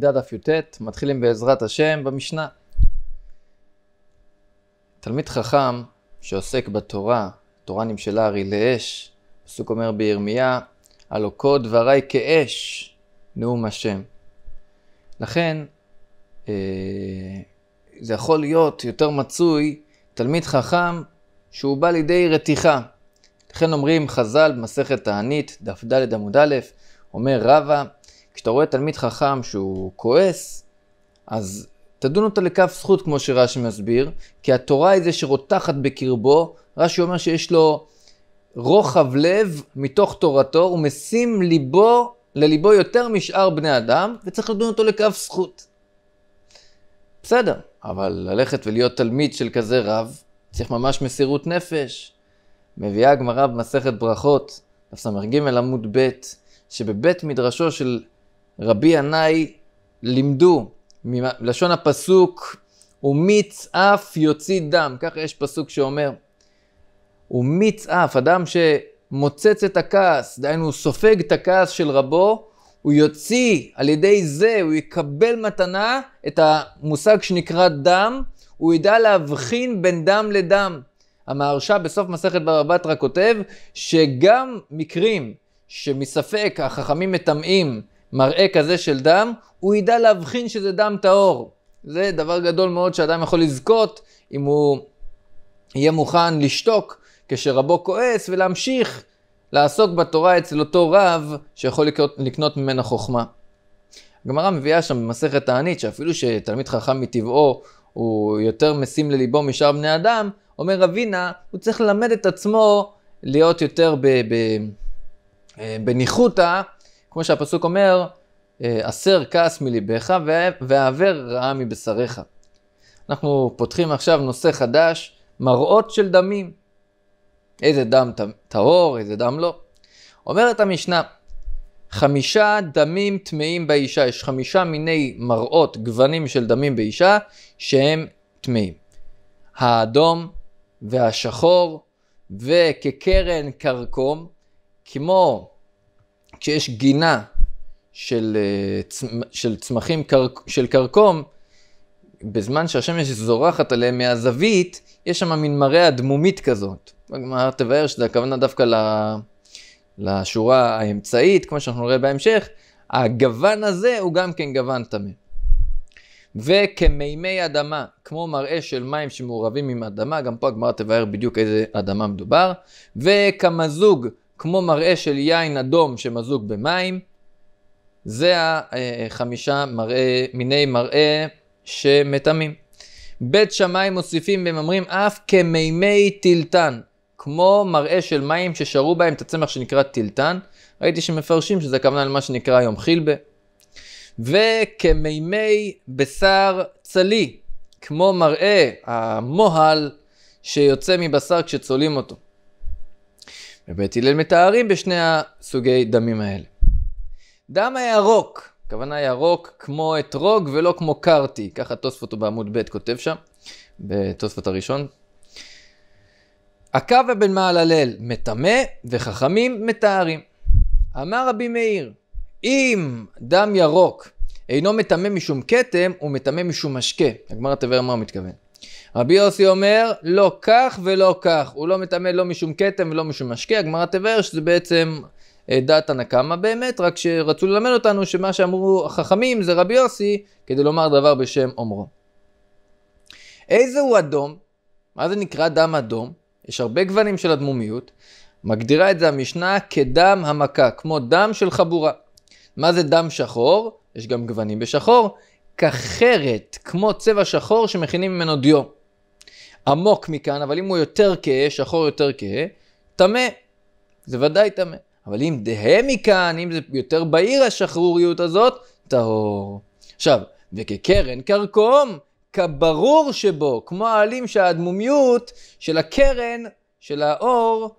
במגדל דף י"ט, מתחילים בעזרת השם במשנה. תלמיד חכם שעוסק בתורה, תורה נמשלה הרי לאש, פסוק אומר בירמיה, הלא כה דברי כאש, נאום השם. לכן, אה, זה יכול להיות יותר מצוי תלמיד חכם שהוא בא לידי רתיחה. לכן אומרים חז"ל במסכת תענית, דף ד' עמוד א', אומר רבא, כשאתה רואה תלמיד חכם שהוא כועס, אז תדון אותה לכף זכות, כמו שרש"י מסביר, כי התורה היא זה שרותחת בקרבו. רש"י אומר שיש לו רוחב לב מתוך תורתו, הוא משים ליבו לליבו יותר משאר בני אדם, וצריך לדון אותו לכף זכות. בסדר, אבל ללכת ולהיות תלמיד של כזה רב, צריך ממש מסירות נפש. מביאה הגמרא במסכת ברכות, דף ס"ג עמוד ב', שבבית מדרשו של רבי ינאי לימדו מלשון הפסוק, ומיץ אף יוציא דם, ככה יש פסוק שאומר, ומיץ אף, אדם שמוצץ את הכעס, דהיינו הוא סופג את הכעס של רבו, הוא יוציא על ידי זה, הוא יקבל מתנה את המושג שנקרא דם, הוא ידע להבחין בין דם לדם. המהרש"א בסוף מסכת בבא בתרא כותב שגם מקרים שמספק החכמים מטמאים מראה כזה של דם, הוא ידע להבחין שזה דם טהור. זה דבר גדול מאוד שאדם יכול לזכות אם הוא יהיה מוכן לשתוק כשרבו כועס ולהמשיך לעסוק בתורה אצל אותו רב שיכול לקנות, לקנות ממנה חוכמה. הגמרא מביאה שם במסכת תענית שאפילו שתלמיד חכם מטבעו הוא יותר משים לליבו משאר בני אדם, אומר אבינה, הוא צריך ללמד את עצמו להיות יותר אה, בניחותא כמו שהפסוק אומר, אסר אה, כעס מליבך והעבר רעה מבשריך. אנחנו פותחים עכשיו נושא חדש, מראות של דמים. איזה דם טהור, איזה דם לא. אומרת המשנה, חמישה דמים טמאים באישה, יש חמישה מיני מראות, גוונים של דמים באישה, שהם טמאים. האדום והשחור, וכקרן כרכום, כמו כשיש גינה של, אה, של צמחים, של קרקום, בזמן שהשמש זורחת עליהם מהזווית, יש שם מין מראה אדמומית כזאת. הגמרא תבהר שזה הכוונה דווקא ל... לשורה האמצעית, כמו שאנחנו נראה בהמשך, הגוון הזה הוא גם כן גוון טמא. וכמימי אדמה, כמו מראה של מים שמעורבים עם אדמה, גם פה הגמרא תבהר בדיוק איזה אדמה מדובר, וכמזוג כמו מראה של יין אדום שמזוג במים. זה החמישה מראה, מיני מראה שמטמאים. בית שמאי מוסיפים והם אומרים אף כמימי טילטן, כמו מראה של מים ששרו בהם את הצמח שנקרא טילטן. ראיתי שמפרשים שזה הכוונה למה שנקרא היום חילבה. וכמימי בשר צלי, כמו מראה המוהל שיוצא מבשר כשצולים אותו. ובית הלל מתארים בשני הסוגי דמים האלה. דם הירוק, הכוונה ירוק כמו אתרוג ולא כמו קרטי, ככה תוספות הוא בעמוד ב' כותב שם, בתוספות הראשון. עקבה בן מעללאל מטמא וחכמים מתארים. אמר רבי מאיר, אם דם ירוק אינו מטמא משום כתם, הוא מטמא משום משקה. הגמרא תבר מה הוא מתכוון. רבי יוסי אומר, לא כך ולא כך. הוא לא מטמא לא משום כתם ולא משום משקיע. הגמרא תבאר שזה בעצם אה, דעת הנקמה באמת, רק שרצו ללמד אותנו שמה שאמרו החכמים זה רבי יוסי, כדי לומר דבר בשם אומרו. איזה הוא אדום? מה זה נקרא דם אדום? יש הרבה גוונים של אדמומיות. מגדירה את זה המשנה כדם המכה, כמו דם של חבורה. מה זה דם שחור? יש גם גוונים בשחור. כחרת, כמו צבע שחור שמכינים ממנו דיו. עמוק מכאן, אבל אם הוא יותר כהה, שחור יותר כהה, טמא. זה ודאי טמא. אבל אם דהה מכאן, אם זה יותר בהיר השחרוריות הזאת, טהור. עכשיו, וכקרן קרקום, כברור שבו, כמו העלים שהאדמומיות של הקרן, של האור,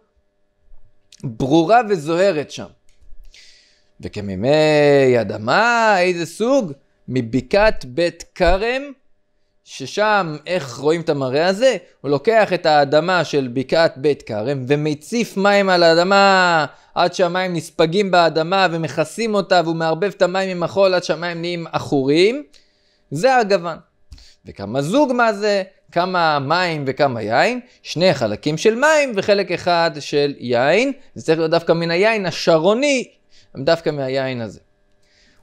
ברורה וזוהרת שם. וכמימי אדמה, איזה סוג? מבקעת בית כרם ששם, איך רואים את המראה הזה? הוא לוקח את האדמה של בקעת בית כרם ומציף מים על האדמה עד שהמים נספגים באדמה ומכסים אותה והוא מערבב את המים עם החול עד שהמים נהיים עכורים. זה הגוון. וכמה זוג מה זה? כמה מים וכמה יין, שני חלקים של מים וחלק אחד של יין. זה צריך להיות דווקא מן היין השרוני, דווקא מהיין הזה.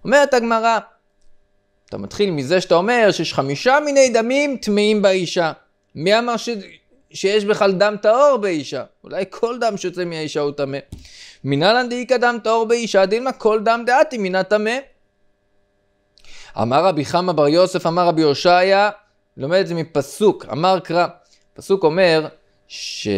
אומרת הגמרא, אתה מתחיל מזה שאתה אומר שיש חמישה מיני דמים טמאים באישה. מי אמר ש... שיש בכלל דם טהור באישה? אולי כל דם שיוצא מהאישה הוא טמא. מנהלן דאיקא דם טהור באישה, דילמה כל דם דעתי מינה טמא. אמר רבי חמא בר יוסף, אמר רבי הושעיה, לומד את זה מפסוק, אמר קרא. פסוק אומר שבמקרה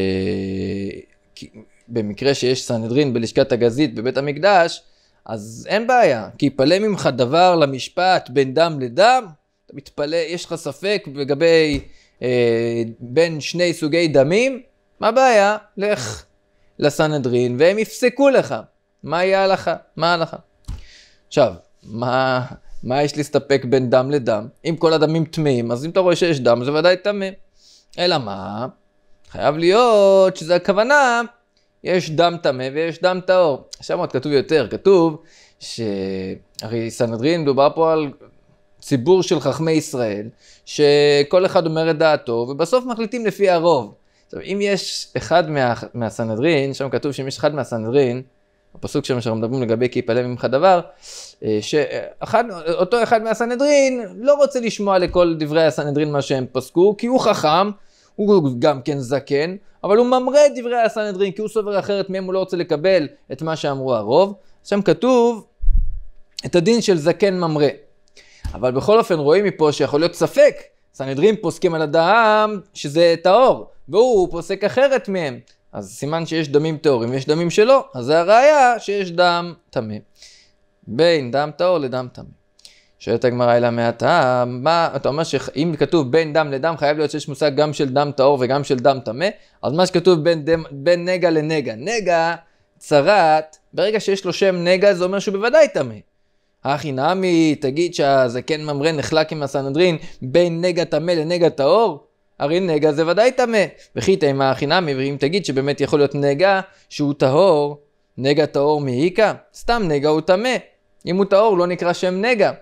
שיש סנהדרין בלשכת הגזית בבית המקדש, אז אין בעיה, כי יפלא ממך דבר למשפט בין דם לדם, אתה מתפלא, יש לך ספק לגבי אה, בין שני סוגי דמים, מה הבעיה? לך לסנהדרין והם יפסקו לך. מה יהיה ההלכה? מה ההלכה? עכשיו, מה, מה יש להסתפק בין דם לדם? אם כל הדמים טמאים, אז אם אתה רואה שיש דם, זה ודאי טמא. אלא מה? חייב להיות שזה הכוונה יש דם טמא ויש דם טהור. שם עוד כתוב יותר, כתוב שהרי סנהדרין, מדובר פה על ציבור של חכמי ישראל, שכל אחד אומר את דעתו, ובסוף מחליטים לפי הרוב. עכשיו, אם יש אחד מה, מהסנהדרין, שם כתוב שאם יש אחד מהסנהדרין, הפסוק שם שאנחנו מדברים לגבי כי יפלא ממך דבר, אה, שאותו אחד מהסנהדרין לא רוצה לשמוע לכל דברי הסנהדרין מה שהם פסקו, כי הוא חכם, הוא גם כן זקן, אבל הוא ממרה את דברי הסנהדרין, כי הוא סובר אחרת מהם, הוא לא רוצה לקבל את מה שאמרו הרוב. שם כתוב את הדין של זקן ממרה. אבל בכל אופן רואים מפה שיכול להיות ספק, סנהדרין פוסקים על אדם שזה טהור, והוא פוסק אחרת מהם. אז סימן שיש דמים טהורים ויש דמים שלא, אז זה הראיה שיש דם טמא. בין דם טהור לדם טמא. שואלת הגמרא אלא מעתה, מה, אתה אומר שאם כתוב בין דם לדם, חייב להיות שיש מושג גם של דם טהור וגם של דם טמא, אז מה שכתוב בין, דם, בין נגע לנגע, נגע, צרת, ברגע שיש לו שם נגע, זה אומר שהוא בוודאי טמא. אחי נעמי, תגיד שהזקן ממרן נחלק עם הסנהדרין בין נגע טמא לנגע טהור? הרי נגע זה ודאי טמא. וכי תאמה אחי נעמי, ואם תגיד שבאמת יכול להיות נגע שהוא טהור, נגע טהור מאיכא? סתם נגע הוא טמא. אם הוא טהור לא נקרא שם נגע.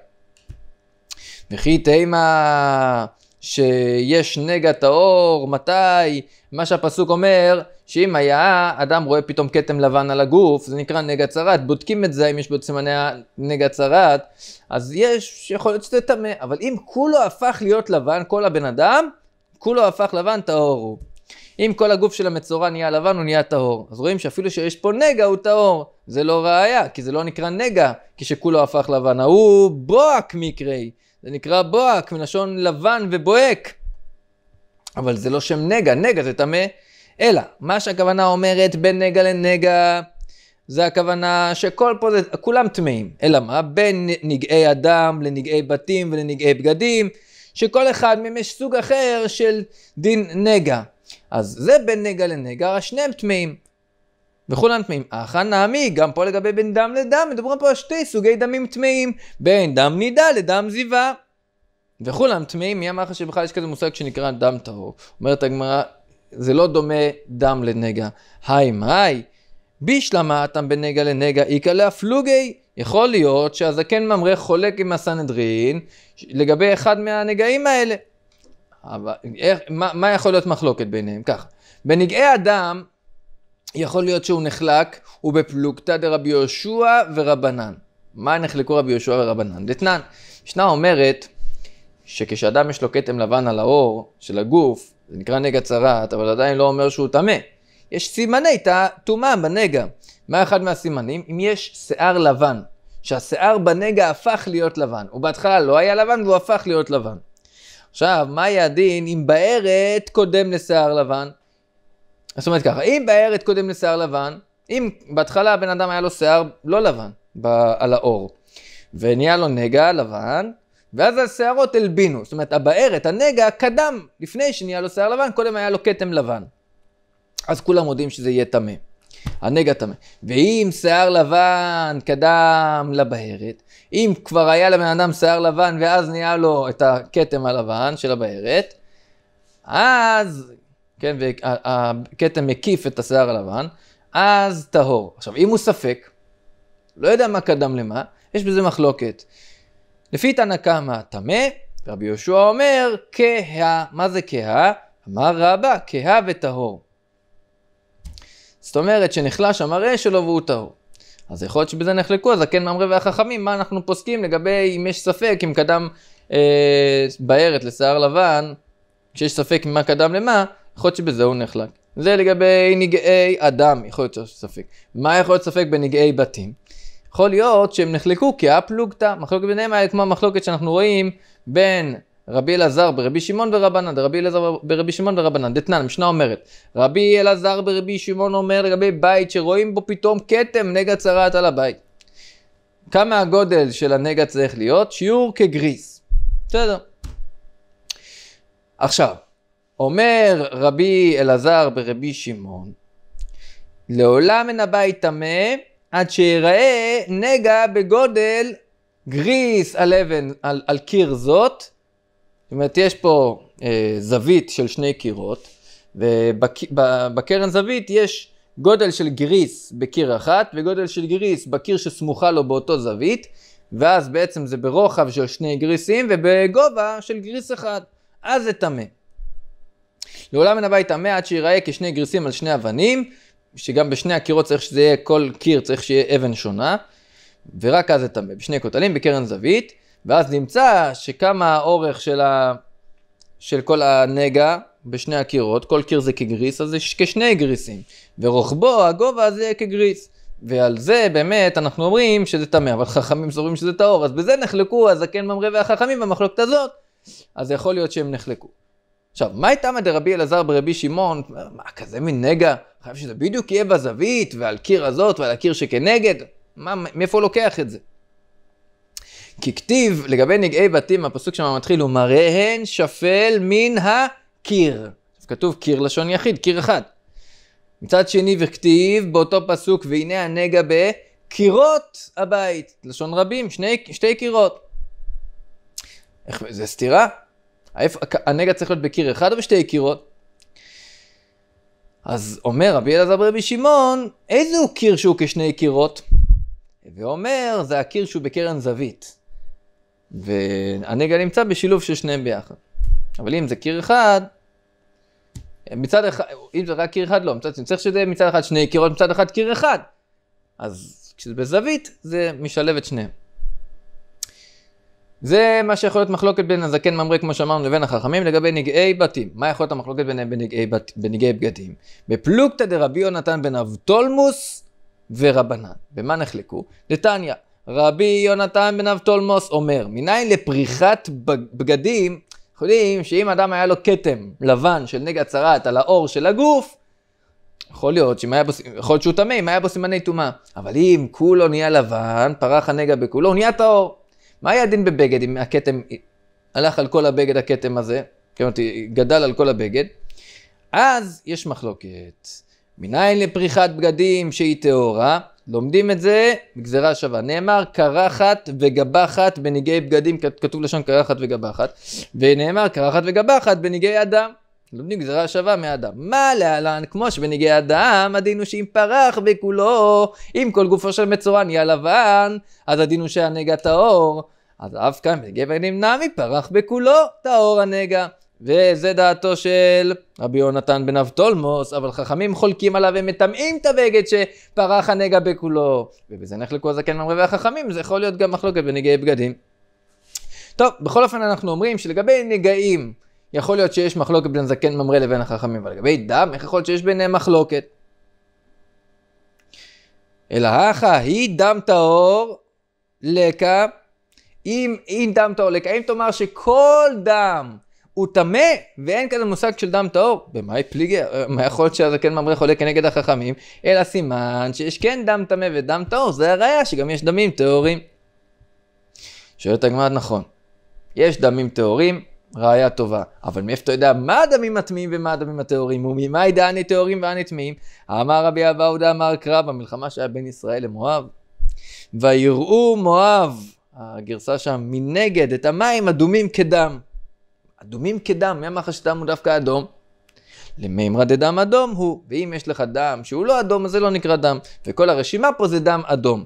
וכי תימה שיש נגע טהור, מתי? מה שהפסוק אומר, שאם היה אדם רואה פתאום כתם לבן על הגוף, זה נקרא נגע צרת, בודקים את זה אם יש בו סימני נגע צרת, אז יש, יכול להיות שזה טמא, אבל אם כולו הפך להיות לבן, כל הבן אדם, כולו הפך לבן, טהור הוא. אם כל הגוף של המצורע נהיה לבן, הוא נהיה טהור. אז רואים שאפילו שיש פה נגע, הוא טהור. זה לא ראייה, כי זה לא נקרא נגע, כשכולו הפך לבן. ההוא בוהק מקרי. זה נקרא בוהק, מלשון לבן ובוהק. אבל זה לא שם נגע, נגע זה טמא. אלא, מה שהכוונה אומרת בין נגע לנגע, זה הכוונה שכל פה, זה, כולם טמאים. אלא מה? בין נגעי אדם לנגעי בתים ולנגעי בגדים, שכל אחד מהם יש סוג אחר של דין נגע. אז זה בין נגע לנגע, שניהם טמאים. וכולם טמאים. אך הנעמי, גם פה לגבי בין דם לדם, מדברים פה על שתי סוגי דמים טמאים, בין דם נידה לדם זיווה. וכולם טמאים, מי אמר לך שבכלל יש כזה מושג שנקרא דם טהור? אומרת הגמרא, זה לא דומה דם לנגע. היי מאי, בישלמה אתם בנגע לנגע, איכא להפלוגי. יכול להיות שהזקן ממרא חולק עם הסנהדרין לגבי אחד מהנגעים האלה. אבל איך, מה, מה יכול להיות מחלוקת ביניהם? ככה, בנגעי אדם, יכול להיות שהוא נחלק, ובפלוגתא דרבי יהושע ורבנן. מה נחלקו רבי יהושע ורבנן? דתנן. משנה אומרת, שכשאדם יש לו כתם לבן על האור של הגוף, זה נקרא נגע צרעת, אבל עדיין לא אומר שהוא טמא. יש סימני טומאה בנגע. מה אחד מהסימנים? אם יש שיער לבן, שהשיער בנגע הפך להיות לבן. הוא בהתחלה לא היה לבן והוא הפך להיות לבן. עכשיו, מה יהיה הדין אם בארת קודם לשיער לבן? זאת אומרת ככה, אם בארת קודם לשיער לבן, אם בהתחלה הבן אדם היה לו שיער לא לבן ב- על האור, ונהיה לו נגע לבן, ואז השערות הלבינו, זאת אומרת הבערת, הנגע, קדם לפני שנהיה לו שיער לבן, קודם היה לו כתם לבן. אז כולם מודים שזה יהיה טמא. הנגע טמא. ואם שיער לבן קדם לבערת, אם כבר היה לבן אדם שיער לבן ואז נהיה לו את הכתם הלבן של הבערת, אז, כן, והכתם מקיף את השיער הלבן, אז טהור. עכשיו, אם הוא ספק, לא יודע מה קדם למה, יש בזה מחלוקת. לפי תנא קמא טמא, רבי יהושע אומר כהה, מה זה כהה? אמר רבא, כהה וטהור. זאת אומרת שנחלש המראה שלו והוא טהור. אז יכול להיות שבזה נחלקו הזקן ממרא והחכמים, מה אנחנו פוסקים לגבי אם יש ספק אם קדם אה, בארת לשיער לבן, כשיש ספק ממה קדם למה, יכול להיות שבזה הוא נחלק. זה לגבי נגעי אדם, יכול להיות שיש ספק. מה יכול להיות ספק בנגעי בתים? יכול להיות שהם נחלקו כהפלוגתא, מחלוקת ביניהם היה כמו המחלוקת שאנחנו רואים בין רבי אלעזר ברבי שמעון ורבנן, רבי אלעזר ברבי שמעון ורבנן, דתנן, המשנה אומרת, רבי אלעזר ברבי שמעון אומר לגבי בית שרואים בו פתאום כתם נגע צרעת על הבית. כמה הגודל של הנגע צריך להיות? שיעור כגריס. בסדר. עכשיו, אומר רבי אלעזר ברבי שמעון, לעולם אין הבית טמא עד שיראה נגע בגודל גריס על אבן, על, על קיר זאת. זאת אומרת, יש פה אה, זווית של שני קירות, ובקרן זווית יש גודל של גריס בקיר אחת וגודל של גריס בקיר שסמוכה לו באותו זווית, ואז בעצם זה ברוחב של שני גריסים ובגובה של גריס אחד. אז זה טמא. לעולם מן הבית טמא עד שיראה כשני גריסים על שני אבנים. שגם בשני הקירות צריך שזה יהיה, כל קיר צריך שיהיה אבן שונה, ורק אז אתה בשני כותלים בקרן זווית, ואז נמצא שכמה האורך של, ה... של כל הנגע בשני הקירות, כל קיר זה כגריס, אז זה כשני גריסים, ורוחבו, הגובה זה כגריס. ועל זה באמת אנחנו אומרים שזה טמא, אבל חכמים סוברים שזה טהור, אז בזה נחלקו הזקן ממרא והחכמים במחלוקת הזאת, אז יכול להיות שהם נחלקו. עכשיו, מה הייתה מדרבי אלעזר ברבי שמעון? מה, כזה מין נגע? חייב שזה בדיוק יהיה בזווית, ועל קיר הזאת, ועל הקיר שכנגד. מה, מאיפה הוא לוקח את זה? כי כתיב לגבי נגעי בתים, הפסוק שם מתחיל, הוא מראהן שפל מן הקיר. כתוב קיר לשון יחיד, קיר אחד. מצד שני, וכתיב באותו פסוק, והנה הנגע בקירות הבית. לשון רבים, שני, שתי קירות. איך, זה סתירה? הנגע צריך להיות בקיר אחד או בשתי קירות? אז אומר רבי אלעזר ברבי שמעון, איזה הוא קיר שהוא כשני קירות? ואומר, זה הקיר שהוא בקרן זווית. והנגע נמצא בשילוב של שניהם ביחד. אבל אם זה קיר אחד, מצד אחד, אם זה רק קיר אחד, לא, מצד צריך שזה מצד אחד שני קירות, מצד אחד קיר אחד. אז כשזה בזווית, זה משלב את שניהם. זה מה שיכול להיות מחלוקת בין הזקן ממריא, כמו שאמרנו, לבין החכמים, לגבי נגעי בתים. מה יכול להיות המחלוקת ביניהם בנגעי, בת, בנגעי בגדים? בפלוגתא דרבי יונתן בן אבטולמוס ורבנן. במה נחלקו? דתניא, רבי יונתן בן אבטולמוס אומר, מניין לפריחת בגדים, אנחנו יודעים שאם אדם היה לו כתם לבן של נגע צרעת על האור של הגוף, יכול להיות, שאם היה בו, יכול להיות שהוא טמא, אם היה בו סימני טומאה. אבל אם כולו נהיה לבן, פרח הנגע בכולו, הוא נהיה טהור. מה היה הדין בבגד אם הכתם הלך על כל הבגד הכתם הזה, כן, אותי, גדל על כל הבגד? אז יש מחלוקת. מניין לפריחת בגדים שהיא טהורה? לומדים את זה בגזירה שווה. נאמר קרחת וגבחת בניגי בגדים, כתוב לשון קרחת וגבחת, ונאמר קרחת וגבחת בניגי אדם. לומדים גזירה שווה מאדם. מה להלן, כמו שבנגיע אדם, הדין הוא שאם פרח בכולו, אם כל גופו של מצורע נהיה לבן, אז הדין הוא שהנגע טהור. אז אף כאן בגבר נמנע מפרח בכולו טהור הנגע. וזה דעתו של רבי יונתן בן אבטולמוס, אבל חכמים חולקים עליו ומטמאים את הבגד שפרח הנגע בכולו. ובזה נחלקו הזקן ממרבי החכמים, זה יכול להיות גם מחלוקת בנגעי בגדים. טוב, בכל אופן אנחנו אומרים שלגבי נגעים, יכול להיות שיש מחלוקת בין זקן ממרא לבין החכמים, אבל לגבי דם, איך יכול להיות שיש ביניהם מחלוקת? אלא הכה, היא דם טהור לקה. אם אם דם טהור לקה, אם תאמר שכל דם הוא טמא, ואין כזה מושג של דם טהור, במאי פליגי, מה יכול להיות שהזקן ממרא חולה כנגד החכמים? אלא סימן שיש כן דם טמא ודם טהור, זה הראיה שגם יש דמים טהורים. שואלת הגמרא, נכון. יש דמים טהורים, ראיה טובה. אבל מאיפה אתה יודע מה הדמים הטמאים ומה הדמים הטהורים? וממה ידע אני טהורים ואני טמאים? אמר רבי אבהודה, אמר קרא במלחמה שהיה בין ישראל למואב. ויראו מואב, הגרסה שם, מנגד את המים אדומים כדם. אדומים כדם, מי מהמחש שדם הוא דווקא אדום. למימרא דדם אדום הוא, ואם יש לך דם שהוא לא אדום, אז זה לא נקרא דם. וכל הרשימה פה זה דם אדום.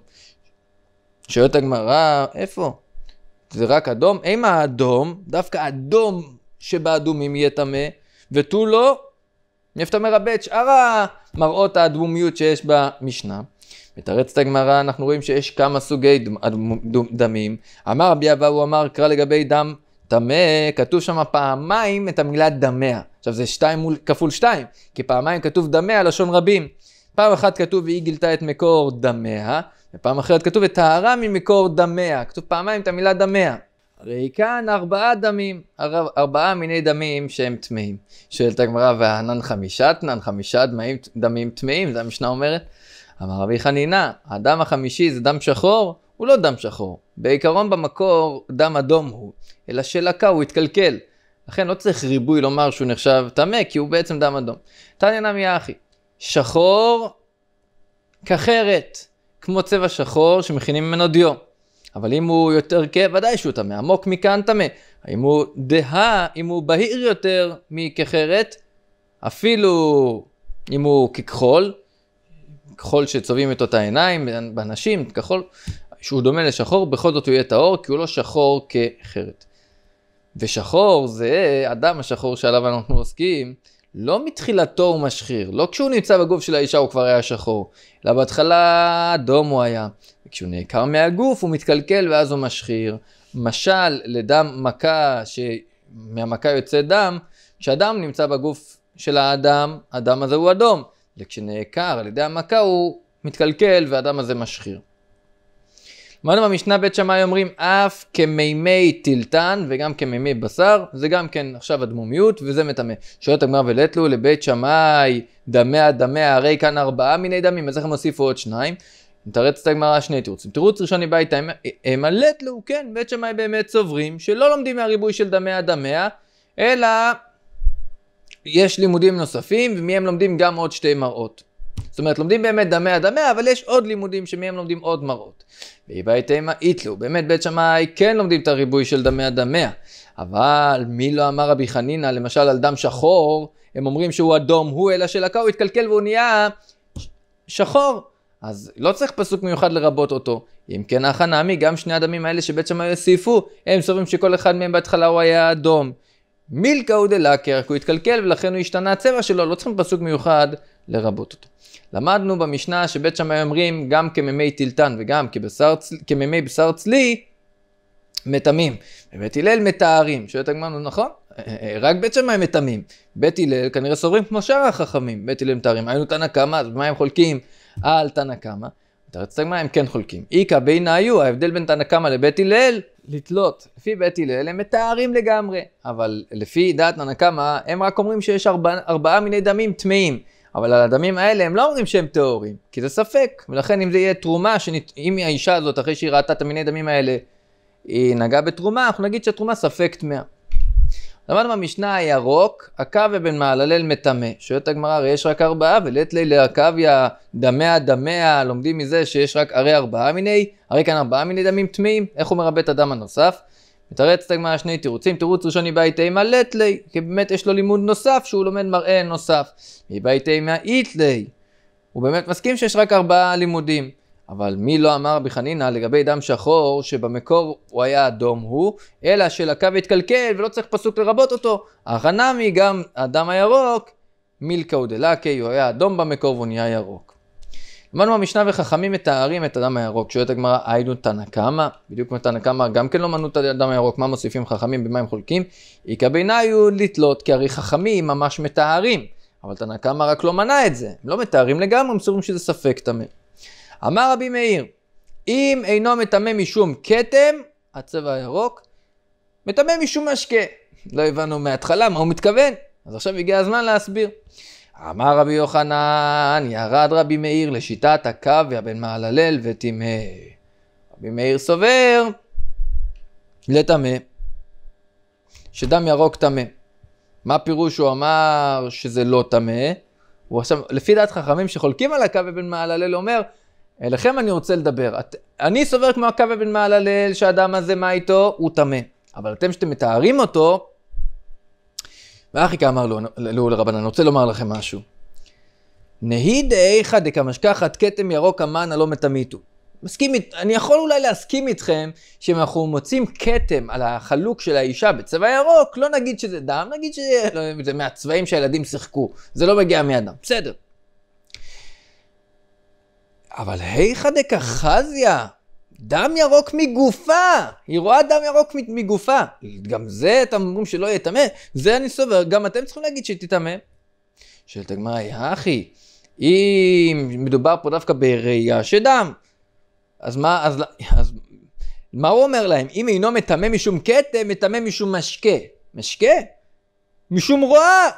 שואלת הגמרא, איפה? זה רק אדום? אם האדום, דווקא אדום שבאדומים יהיה טמא, ותו לא, נפט מרבה את שאר המראות האדמומיות שיש במשנה. מתרצת הגמרא, אנחנו רואים שיש כמה סוגי דמ, דמ, דמ, דמים. אמר רבי אבא, הוא אמר, קרא לגבי דם טמא, כתוב שם פעמיים את המילה דמיה. עכשיו זה שתיים מול כפול שתיים, כי פעמיים כתוב דמיה לשון רבים. פעם אחת כתוב והיא גילתה את מקור דמיה, ופעם אחרת כתוב וטהרה ממקור דמיה, כתוב פעמיים את המילה דמיה. הרי כאן ארבעה דמים, ארבעה מיני דמים שהם טמאים. שואלת הגמרא, והענן חמישה תנן, חמישה דמים, דמים טמאים, זה המשנה אומרת. אמר רבי חנינה, הדם החמישי זה דם שחור? הוא לא דם שחור. בעיקרון במקור דם אדום הוא, אלא שלקה, הוא התקלקל. לכן לא צריך ריבוי לומר שהוא נחשב טמא, כי הוא בעצם דם אדום. תניא נמי אחי, שחור כחרת. כמו צבע שחור שמכינים ממנו דיו. אבל אם הוא יותר כה, ודאי שהוא טמא, עמוק מכאן טמא. האם הוא דהה, אם הוא בהיר יותר מכחרת, אפילו אם הוא ככחול, כחול שצובעים את אותה עיניים, באנשים, כחול, שהוא דומה לשחור, בכל זאת הוא יהיה טהור, כי הוא לא שחור כחרת. ושחור זה אדם השחור שעליו אנחנו עוסקים, לא מתחילתו הוא משחיר, לא כשהוא נמצא בגוף של האישה הוא כבר היה שחור, אלא בהתחלה אדום הוא היה. וכשהוא נעקר מהגוף הוא מתקלקל ואז הוא משחיר. משל לדם מכה, שמהמכה יוצא דם, כשהדם נמצא בגוף של האדם, הדם הזה הוא אדום. וכשנעקר על ידי המכה הוא מתקלקל והדם הזה משחיר. אמרנו במשנה בית שמאי אומרים אף כמימי טילטן וגם כמימי בשר, זה גם כן עכשיו אדמומיות וזה מטמא. שואלת הגמרא ולטלו לבית שמאי דמיה דמיה הרי כאן ארבעה מיני דמים, אז איך הם הוסיפו עוד שניים? את הגמרא שני תירוצים. תירוץ ראשון הביתה, הם הלטלו, כן, בית שמאי באמת סוברים שלא לומדים מהריבוי של דמיה דמיה, אלא יש לימודים נוספים ומהם לומדים גם עוד שתי מראות. זאת אומרת, לומדים באמת דמיה דמיה, אבל יש עוד לימודים שמהם לומדים עוד מראות. ויבאי אימה איתלו, באמת בית שמאי כן לומדים את הריבוי של דמיה דמיה, אבל מי לא אמר רבי חנינא, למשל על דם שחור, הם אומרים שהוא אדום הוא, אלא שלקה הוא התקלקל והוא נהיה שחור. אז לא צריך פסוק מיוחד לרבות אותו. אם כן, אחא נעמי, גם שני הדמים האלה שבית שמאי הוסיפו, הם סוברים שכל אחד מהם בהתחלה הוא היה אדום. מילקא הוא דלקר, כי הוא התקלקל ולכן הוא השתנה הצבע שלו, לא צריכים פסוק מיוחד לרבות אותו. למדנו במשנה שבית שמאי אומרים גם כממי טילטן וגם כבשר, כממי בשר צלי מטמאים. ובית הלל מטהרים. שואלת הגמרא, נכון? רק בית שמאי מטמאים. בית הלל כנראה סוברים כמו שאר החכמים. בית הלל מטהרים. היינו תנא קמא, אז במה הם חולקים? על תנא קמא. תרצת הגמרא הם כן חולקים. איכא בינא היו, ההבדל בין תנא קמא לבית הלל, לתלות. לפי בית הלל הם מטהרים לגמרי, אבל לפי דעת תנא קמא, הם רק אומרים שיש ארבע, ארבעה מיני דמים טמאים. אבל על הדמים האלה הם לא אומרים שהם טהורים, כי זה ספק. ולכן אם זה יהיה תרומה, שנת... אם האישה הזאת, אחרי שהיא ראתה את המיני דמים האלה, היא נגעה בתרומה, אנחנו נגיד שהתרומה ספק טמאה. למדנו במשנה הירוק, עקב ובין מעללל מטמא. שואלת הגמרא, הרי יש רק ארבעה, ולית לילי עקביה דמיה דמיה, לומדים מזה שיש רק הרי ארבעה מיני, הרי כאן ארבעה מיני דמים טמאים, איך הוא מרבה את הדם הנוסף? מתרץ את הגמרא שני תירוצים, תירוץ ראשוני בהיתימה לטלי, כי באמת יש לו לימוד נוסף שהוא לומד מראה נוסף. מבהיתימה איתלי. הוא באמת מסכים שיש רק ארבעה לימודים. אבל מי לא אמר רבי חנינא לגבי דם שחור שבמקור הוא היה אדום הוא, אלא שלקו התקלקל ולא צריך פסוק לרבות אותו. החנמי גם הדם הירוק מילקא ודלקי, הוא היה אדום במקור והוא נהיה ירוק. למדנו במשנה וחכמים מתארים את אדם הירוק, שואלת הגמרא, היינו תנא קמא, בדיוק כמו תנא קמא, גם כן לא מנו את הדם הירוק, מה מוסיפים חכמים, במה הם חולקים? איכא ביניו לתלות, כי הרי חכמים ממש מתארים, אבל תנא קמא רק לא מנע את זה, הם לא מתארים לגמרי, הם סוברים שזה ספק טמא. אמר רבי מאיר, אם אינו מטמא משום כתם, הצבע הירוק, מטמא משום משקה. לא הבנו מההתחלה מה הוא מתכוון, אז עכשיו הגיע הזמן להסביר. אמר רבי יוחנן, ירד רבי מאיר לשיטת עכביה בן מעללל וטמא. רבי מאיר סובר לטמא, שדם ירוק טמא. מה פירוש הוא אמר שזה לא טמא? הוא עכשיו, לפי דעת חכמים שחולקים על עכביה בן מעללל, אומר, אליכם אני רוצה לדבר. את, אני סובר כמו עכביה בן מעללל, שהאדם הזה, מה איתו? הוא טמא. אבל אתם שאתם מתארים אותו, ואחיקה אמר לו לרבנן, אני רוצה לומר לכם משהו. נהי דאיכא דקמשכחת כתם ירוק המן הלא מתמיתו. מסכים, אני יכול אולי להסכים איתכם שאם אנחנו מוצאים כתם על החלוק של האישה בצבע ירוק, לא נגיד שזה דם, נגיד שזה לא, מהצבעים שהילדים שיחקו, זה לא מגיע מהדם, בסדר. אבל היכא דקחזיה, דם ירוק מגופה! היא רואה דם ירוק מגופה. גם זה אתם אומרים שלא יהיה טמא? זה אני סובר, גם אתם צריכים להגיד שתטמא. שואלת הגמרא, יחי, אם מדובר פה דווקא בראייה שדם, אז מה, אז, אז מה הוא אומר להם? אם אינו מטמא משום כתם, מטמא משום משקה. משקה? משום רואה!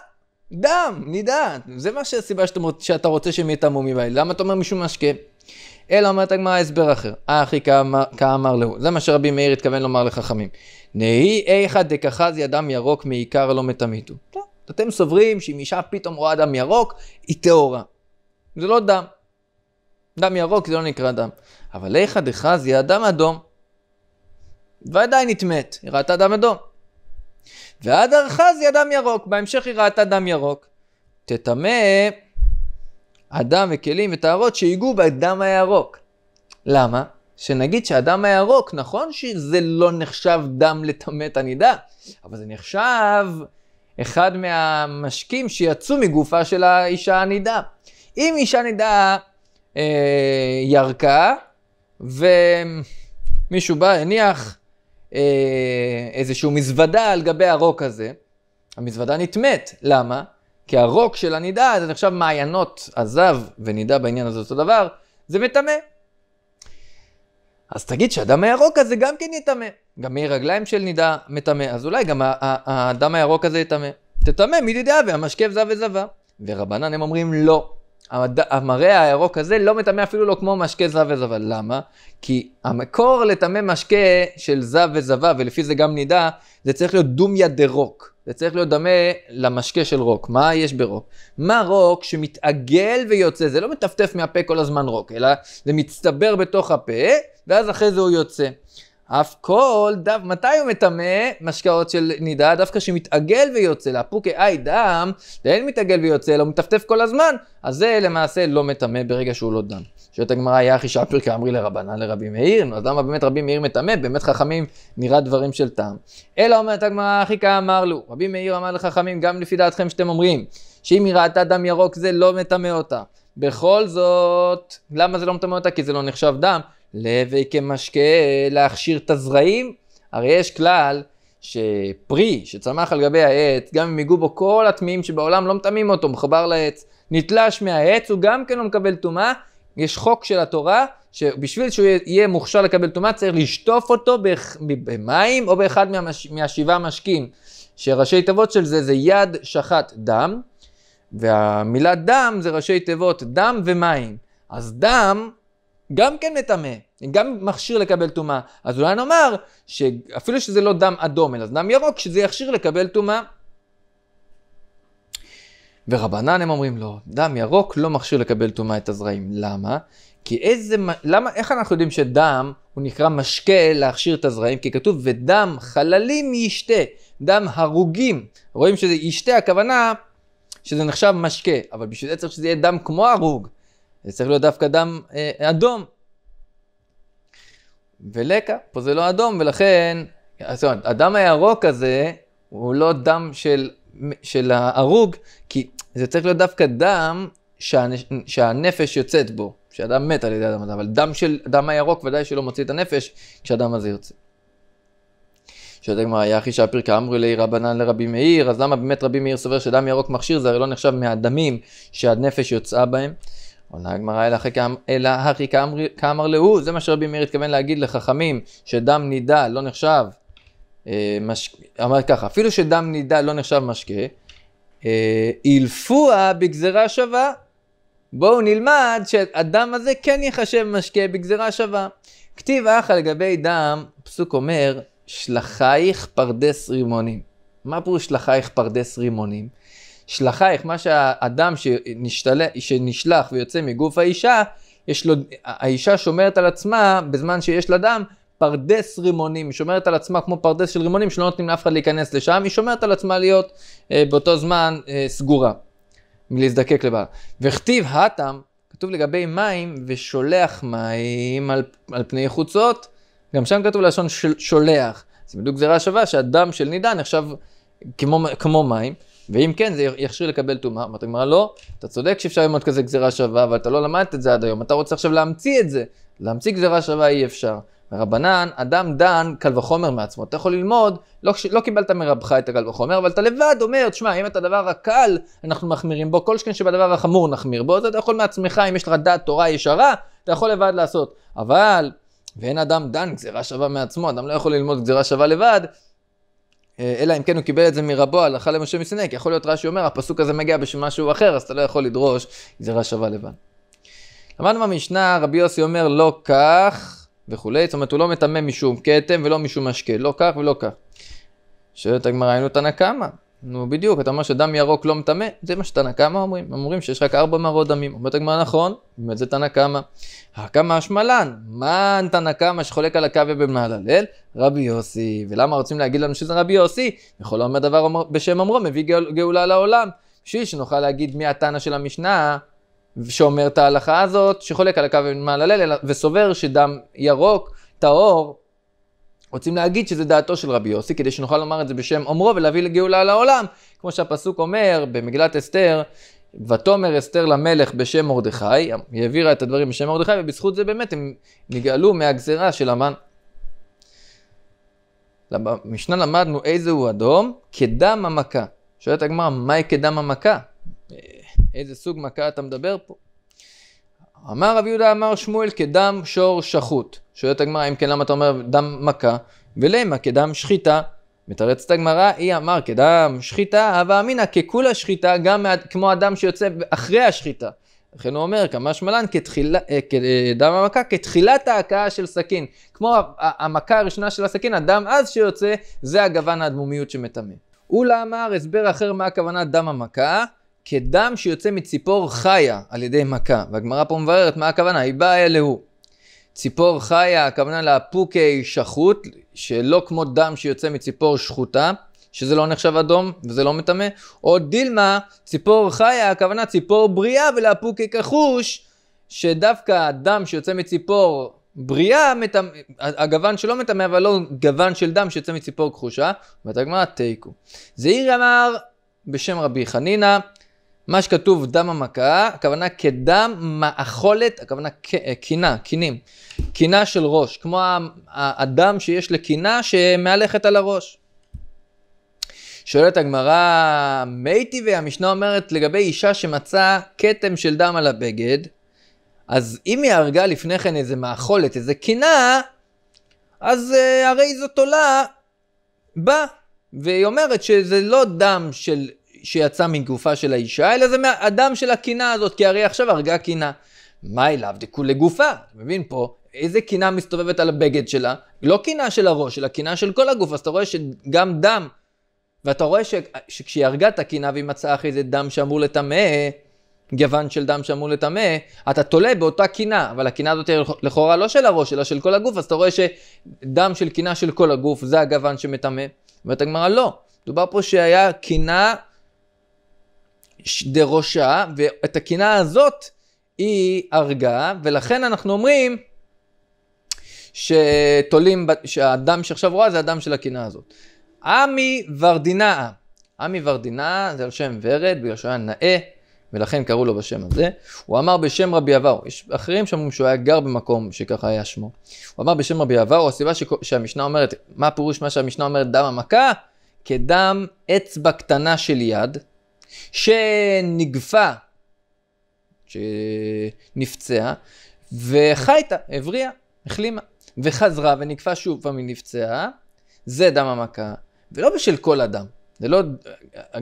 דם, נידה. זה מה שהסיבה שאתה רוצה שהם יטמאו מבית. למה אתה אומר משום משקה? אלא אומרת הגמרא הסבר אחר. אחי כאמר להוא. זה מה שרבי מאיר התכוון לומר לחכמים. נהי איכא דקחזי אדם ירוק מעיקר לא מתמיתו. אתם סוברים שאם אישה פתאום רואה אדם ירוק, היא טהורה. זה לא דם. דם ירוק זה לא נקרא דם. אבל איכא דחזי אדם אדום. ועדיין נטמאת, היא ראתה דם אדום. ועד ארחזי אדם ירוק, בהמשך היא ראתה דם ירוק. תטמא אדם וכלים וטהרות שיגעו בדם הירוק. למה? שנגיד שהדם הירוק, נכון שזה לא נחשב דם לטמא את הנידה, אבל זה נחשב אחד מהמשקים שיצאו מגופה של האישה הנידה. אם אישה נידה אה, ירקה, ומישהו בא, הניח אה, איזשהו מזוודה על גבי הרוק הזה, המזוודה נטמאת. למה? כי הרוק של הנידה זה נחשב מעיינות עזב ונידה בעניין הזה אותו דבר, זה מטמא. אז תגיד שהדם הירוק הזה גם כן יטמא. גם מי רגליים של נידה מטמא, אז אולי גם הדם הירוק הזה יטמא. תטמא מדידה והמשקף זב וזבה. ורבנן הם אומרים לא. המד... המראה הירוק הזה לא מטמא אפילו לא כמו משקה זב וזבה. למה? כי המקור לטמא משקה של זב וזבה, ולפי זה גם נידה, זה צריך להיות דומיה דה רוק. זה צריך להיות דמה למשקה של רוק. מה יש ברוק? מה רוק שמתעגל ויוצא? זה לא מטפטף מהפה כל הזמן רוק, אלא זה מצטבר בתוך הפה, ואז אחרי זה הוא יוצא. אף כל, דף, מתי הוא מטמא משקאות של נידה? דווקא שמתעגל ויוצא, לאפוקי אי דם, זה אין מתעגל ויוצא, אלא הוא מטפטף כל הזמן, אז זה למעשה לא מטמא ברגע שהוא לא דם. שואלת הגמרא, היה אחי שאפיר כאמרי לרבנן לרבי מאיר, אז למה באמת רבי מאיר מטמא? באמת חכמים נראה דברים של טעם. אלא אומרת הגמרא, אחי כאמר לו, רבי מאיר אמר לחכמים, גם לפי דעתכם שאתם אומרים, שאם היא ראתה דם ירוק זה לא מטמא אותה. בכל זאת, למה זה לא מטמא אותה? כי זה לא נחשב דם. לוי כמשקה להכשיר את הזרעים? הרי יש כלל שפרי שצמח על גבי העץ, גם אם יגעו בו כל הטמאים שבעולם, לא מטמאים אותו, מחבר לעץ. נתלש מהעץ, הוא גם כן לא מקבל טומאה, יש חוק של התורה, שבשביל שהוא יהיה מוכשר לקבל טומאה צריך לשטוף אותו במים או באחד מהמש... מהשבעה משקים. שראשי תיבות של זה זה יד שחט דם, והמילה דם זה ראשי תיבות דם ומים. אז דם גם כן מטמא, גם מכשיר לקבל טומאה. אז אולי נאמר שאפילו שזה לא דם אדום, אלא דם ירוק, שזה יכשיר לקבל טומאה. ורבנן הם אומרים לא, דם ירוק לא מכשיר לקבל טומאה את הזרעים. למה? כי איזה, למה, איך אנחנו יודעים שדם הוא נקרא משקה להכשיר את הזרעים? כי כתוב ודם חללים ישתה, דם הרוגים. רואים שזה ישתה, הכוונה שזה נחשב משקה, אבל בשביל זה צריך שזה יהיה דם כמו הרוג. זה צריך להיות דווקא דם אה, אדום. ולקה, פה זה לא אדום, ולכן, אז, הדם הירוק הזה הוא לא דם של של ההרוג, כי זה צריך להיות דווקא דם שהנש, שהנפש יוצאת בו, שאדם מת על ידי אדם הזה, אבל דם של, דם הירוק ודאי שלא מוציא את הנפש כשהדם הזה יוצא. שואלת הגמרא, יחי שפיר כאמרו לי רבנן לרבי מאיר, אז למה באמת רבי מאיר סובר שדם ירוק מכשיר זה הרי לא נחשב מהדמים שהנפש יוצאה בהם? עונה הגמרא אלא הכי כאמר להוא, זה מה שרבי מאיר התכוון להגיד לחכמים, שדם נידה לא נחשב אה, מש... אמר ככה, אפילו שדם נידה לא נחשב משקה, אה, אילפוה בגזרה שווה. בואו נלמד שהדם הזה כן ייחשב משקה בגזרה שווה. כתיב אך לגבי דם, פסוק אומר, שלחייך פרדס רימונים. מה פה שלחייך פרדס רימונים? שלחייך, מה שהאדם שנשתל... שנשלח ויוצא מגוף האישה, יש לו, האישה שומרת על עצמה בזמן שיש לה דם, פרדס רימונים, היא שומרת על עצמה כמו פרדס של רימונים שלא נותנים לאף אחד להיכנס לשם, היא שומרת על עצמה להיות אה, באותו זמן אה, סגורה, מלהזדקק לבעלה. וכתיב האטם, כתוב לגבי מים, ושולח מים על, על פני חוצות, גם שם כתוב לשון של, שולח. זה בדיוק גזירה שווה שהדם של נידה נחשב כמו, כמו מים. ואם כן, זה יכשיר לקבל טומאה. אמרת הגמרא, לא, אתה צודק שאפשר ללמוד כזה גזירה שווה, אבל אתה לא למדת את זה עד היום. אתה רוצה עכשיו להמציא את זה. להמציא גזירה שווה אי אפשר. רבנן, אדם דן קל וחומר מעצמו. אתה יכול ללמוד, לא, לא קיבלת מרבך את הקל וחומר, אבל אתה לבד אומר, תשמע, אם את הדבר הקל אנחנו מחמירים בו, כל שכן שבדבר החמור נחמיר בו, אז אתה יכול מעצמך, אם יש לך דת תורה ישרה, אתה יכול לבד לעשות. אבל, ואין אדם דן גזירה שווה מעצמו, אדם לא יכול ללמוד גזירה שווה לבד, אה, אלא אם כן הוא קיבל את זה מרבו, הלכה למשה מסיני, כי יכול להיות רש"י אומר, הפסוק הזה מגיע בשביל משהו אחר, אז אתה לא יכול לדרוש גזירה שווה לבד. למדנו במשנה, רבי יוסי אומר, לא כך. וכולי, זאת אומרת הוא לא מטמא משום כתם ולא משום משקה, לא כך ולא כך. שואלת הגמרא, היינו תנא קמא. נו בדיוק, אתה אומר שדם ירוק לא מטמא, זה מה שתנא קמא אומרים, אומרים שיש רק ארבע מרות דמים. אומרת הגמרא נכון, באמת זה תנא קמא. הקמא השמלן, מן תנא קמא שחולק על הקוויה בן מהללל? רבי יוסי. ולמה רוצים להגיד לנו שזה רבי יוסי? יכול לומר דבר בשם אמרו מביא גאולה לעולם. בשביל שנוכל להגיד מי התנא של המשנה, שאומר את ההלכה הזאת, שחולק על הקו מעל הלל, וסובר שדם ירוק, טהור, רוצים להגיד שזה דעתו של רבי יוסי, כדי שנוכל לומר את זה בשם אומרו ולהביא לגאולה לעולם. כמו שהפסוק אומר במגילת אסתר, ותאמר אסתר למלך בשם מרדכי, היא העבירה את הדברים בשם מרדכי, ובזכות זה באמת הם נגאלו מהגזרה של המן. במשנה למדנו איזה הוא אדום כדם המכה. שואלת הגמרא, מהי כדם המכה? איזה סוג מכה אתה מדבר פה? אמר רב יהודה אמר שמואל כדם שור שחוט. שואלת הגמרא אם כן למה אתה אומר דם מכה? ולמה כדם שחיטה? מתרצת הגמרא, היא אמר כדם שחיטה, הווה אמינא ככולה שחיטה, גם כמו הדם שיוצא אחרי השחיטה. לכן הוא אומר, כמה שמלן, כדם אה, אה, המכה כתחילת ההכאה של סכין. כמו המכה הראשונה של הסכין, הדם אז שיוצא, זה הגוון האדמומיות שמטמא. אולה אמר הסבר אחר מה הכוונה דם המכה, כדם שיוצא מציפור חיה על ידי מכה. והגמרא פה מבררת מה הכוונה, היא באה אלהו. ציפור חיה, הכוונה לאפוקי שחוט, שלא כמו דם שיוצא מציפור שחוטה, שזה לא נחשב אדום וזה לא מטמא, או דילמה, ציפור חיה, הכוונה ציפור בריאה ולאפוקי כחוש, שדווקא הדם שיוצא מציפור בריאה, מטמא, הגוון שלא מטמא, אבל לא גוון של דם שיוצא מציפור כחושה, ואת הגמרא תיקו. זעיר אמר בשם רבי חנינא, מה שכתוב דם המכה, הכוונה כדם מאכולת, הכוונה אה, קינה, קינים. קינה של ראש, כמו הדם שיש לקינה שמהלכת על הראש. שואלת הגמרא, מי טבעי? המשנה אומרת לגבי אישה שמצאה כתם של דם על הבגד, אז אם היא הרגה לפני כן איזה מאכולת, איזה קינה, אז uh, הרי זאת עולה, בא, והיא אומרת שזה לא דם של שיצא מגופה של האישה, אלא זה מהדם של הקינה הזאת, כי הרי עכשיו הרגה קינה. מה אליו? לכולי גופה, אתה מבין פה? איזה קינה מסתובבת על הבגד שלה? לא קינה של הראש, אלא קינה של כל הגוף, אז אתה רואה שגם דם. ואתה רואה ש... שכשהיא הרגה את הקינה והיא מצאה אחרי זה דם שאמור לטמא, גוון של דם שאמור לטמא, אתה תולה באותה קינה, אבל הקינה הזאת היא לכאורה לא של הראש, אלא של כל הגוף, אז אתה רואה שדם של קינה של כל הגוף, זה הגוון שמטמא. אומרת הגמרא, לא. מדובר פה שהיה קינה דרושה, ואת הקינה הזאת היא הרגה, ולכן אנחנו אומרים שתולים, שהדם שעכשיו רואה זה הדם של הקינה הזאת. עמי ורדינאה. עמי ורדינאה זה על שם ורד, בגלל שהוא היה נאה, ולכן קראו לו בשם הזה. הוא אמר בשם רבי עבאו, יש אחרים שאומרים שהוא היה גר במקום שככה היה שמו. הוא אמר בשם רבי עבאו, הסיבה ש... שהמשנה אומרת, מה הפירוש מה שהמשנה אומרת דם המכה? כדם אצבע קטנה של יד, שנגפה, שנפצעה, וחייתה, הבריאה, החלימה, וחזרה ונגפה שוב פעם היא נפצעה, זה דם המכה, ולא בשל כל הדם. זה לא,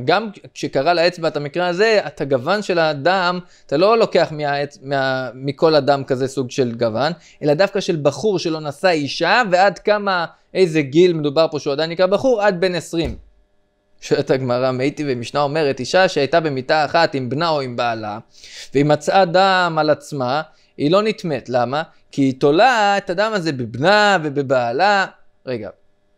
גם כשקרה לאצבע את המקרה הזה, את הגוון של הדם, אתה לא לוקח מהעצ... מה... מכל הדם כזה סוג של גוון, אלא דווקא של בחור שלא נשא אישה, ועד כמה, איזה גיל מדובר פה שהוא עדיין נקרא בחור, עד בן 20. שואלת הגמרא, מאיתי ומשנה אומרת, אישה שהייתה במיטה אחת עם בנה או עם בעלה, והיא מצאה דם על עצמה, היא לא נטמאת. למה? כי היא תולה את הדם הזה בבנה ובבעלה. רגע,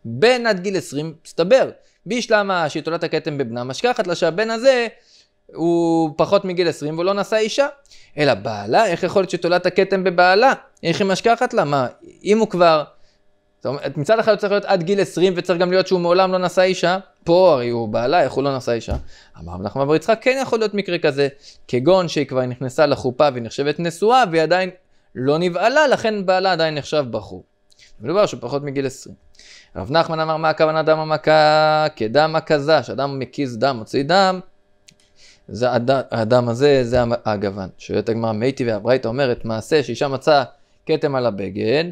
בן עד גיל 20, מסתבר, בישלמה שהיא תולה את הכתם בבנה, משכחת לה שהבן הזה הוא פחות מגיל 20 והוא לא נשא אישה. אלא בעלה, איך יכול להיות שתולה את הכתם בבעלה? איך היא משכחת לה? מה, אם הוא כבר... זאת אומרת, מצד אחד הוא צריך להיות עד גיל 20 וצריך גם להיות שהוא מעולם לא נשא אישה, פה הרי הוא בעלה, איך הוא לא נשא אישה? אמר נחמן בר יצחק, כן יכול להיות מקרה כזה, כגון שהיא כבר נכנסה לחופה והיא נחשבת נשואה והיא עדיין לא נבעלה, לכן בעלה עדיין נחשב בחור. מדובר שהוא פחות מגיל 20. רב נחמן אמר מה הכוונה דם המכה? כדם הכזה, שאדם מקיז דם, מוציא דם, זה הד... הדם הזה, זה הגוון. שואלת הגמרא, מייטי והברייתא אומרת, מעשה שאישה מצאה כתם על הבגד,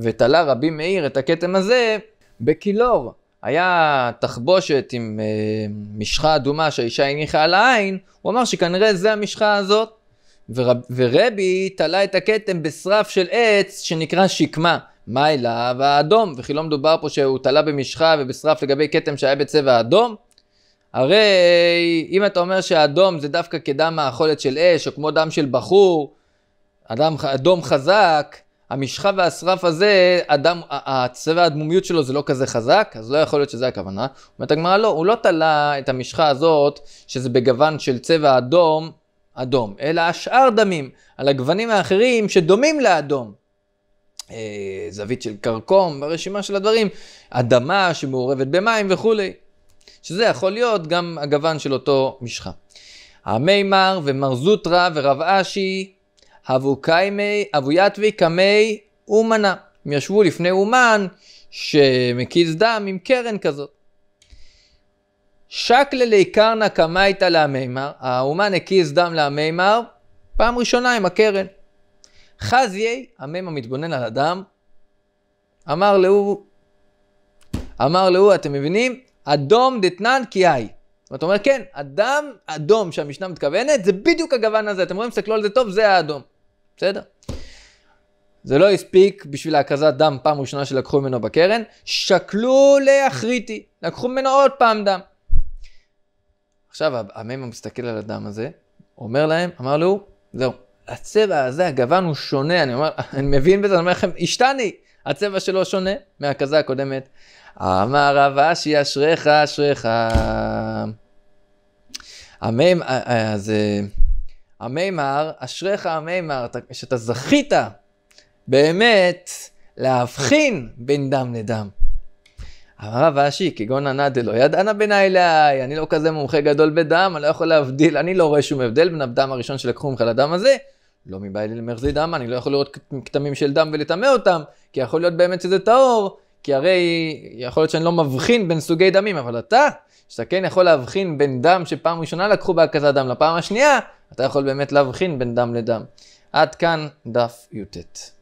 ותלה רבי מאיר את הכתם הזה בקילור. היה תחבושת עם אה, משחה אדומה שהאישה הניחה על העין, הוא אמר שכנראה זה המשחה הזאת. ורב, ורבי תלה את הכתם בשרף של עץ שנקרא שקמה. מה אליו האדום? וכי לא מדובר פה שהוא תלה במשחה ובשרף לגבי כתם שהיה בצבע אדום? הרי אם אתה אומר שהאדום זה דווקא כדם האכולת של אש, או כמו דם של בחור, אדם אדום חזק, המשחה והשרף הזה, אדם, הצבע האדמומיות שלו זה לא כזה חזק, אז לא יכול להיות שזה הכוונה. אומרת הגמרא, לא, הוא לא תלה את המשחה הזאת, שזה בגוון של צבע אדום, אדום, אלא השאר דמים, על הגוונים האחרים שדומים לאדום. אה, זווית של קרקום, ברשימה של הדברים, אדמה שמעורבת במים וכולי. שזה יכול להיות גם הגוון של אותו משחה. המימר ומר זוטרא ורב אשי הבו קיימי, הבו יתווי קמי אומנה. הם ישבו לפני אומן שמקיז דם עם קרן כזאת. שקללי קרנה קמייתא להמימר, האומן הקיז דם להמימר, פעם ראשונה עם הקרן. חזיי, המימר מתבונן על הדם, אמר להוא, אמר להוא, אתם מבינים? אדום דתנן כי היי. ואתה אומר, כן, אדם אדום שהמשנה מתכוונת, זה בדיוק הגוון הזה. אתם רואים, תסתכלו על זה טוב, זה האדום. בסדר? זה לא הספיק בשביל ההקזת דם פעם ראשונה שלקחו ממנו בקרן, שקלו לאחריטי, לקחו ממנו עוד פעם דם. עכשיו המימה מסתכל על הדם הזה, אומר להם, אמר לו, זהו, הצבע הזה, הגוון הוא שונה, אני אומר, אני מבין בזה, אני אומר לכם, השתני, הצבע שלו שונה מהכזה הקודמת. אמר רב אשי, אשריך, אשריך. המימה, אז... המימר, אשריך המימר, שאתה זכית באמת להבחין בין דם לדם. אמר רב אשי, כגון הנדל, לא ידענה בינה אליי, אני לא כזה מומחה גדול בדם, אני לא יכול להבדיל, אני לא רואה שום הבדל בין הדם הראשון שלקחו ממך לדם הזה, לא מבעיה לי למרזי דם, אני לא יכול לראות כתמים של דם ולטמא אותם, כי יכול להיות באמת שזה טהור, כי הרי יכול להיות שאני לא מבחין בין סוגי דמים, אבל אתה, שאתה כן יכול להבחין בין דם שפעם ראשונה לקחו בהקזת דם לפעם השנייה, אתה יכול באמת להבחין בין דם לדם. עד כאן דף י"ט.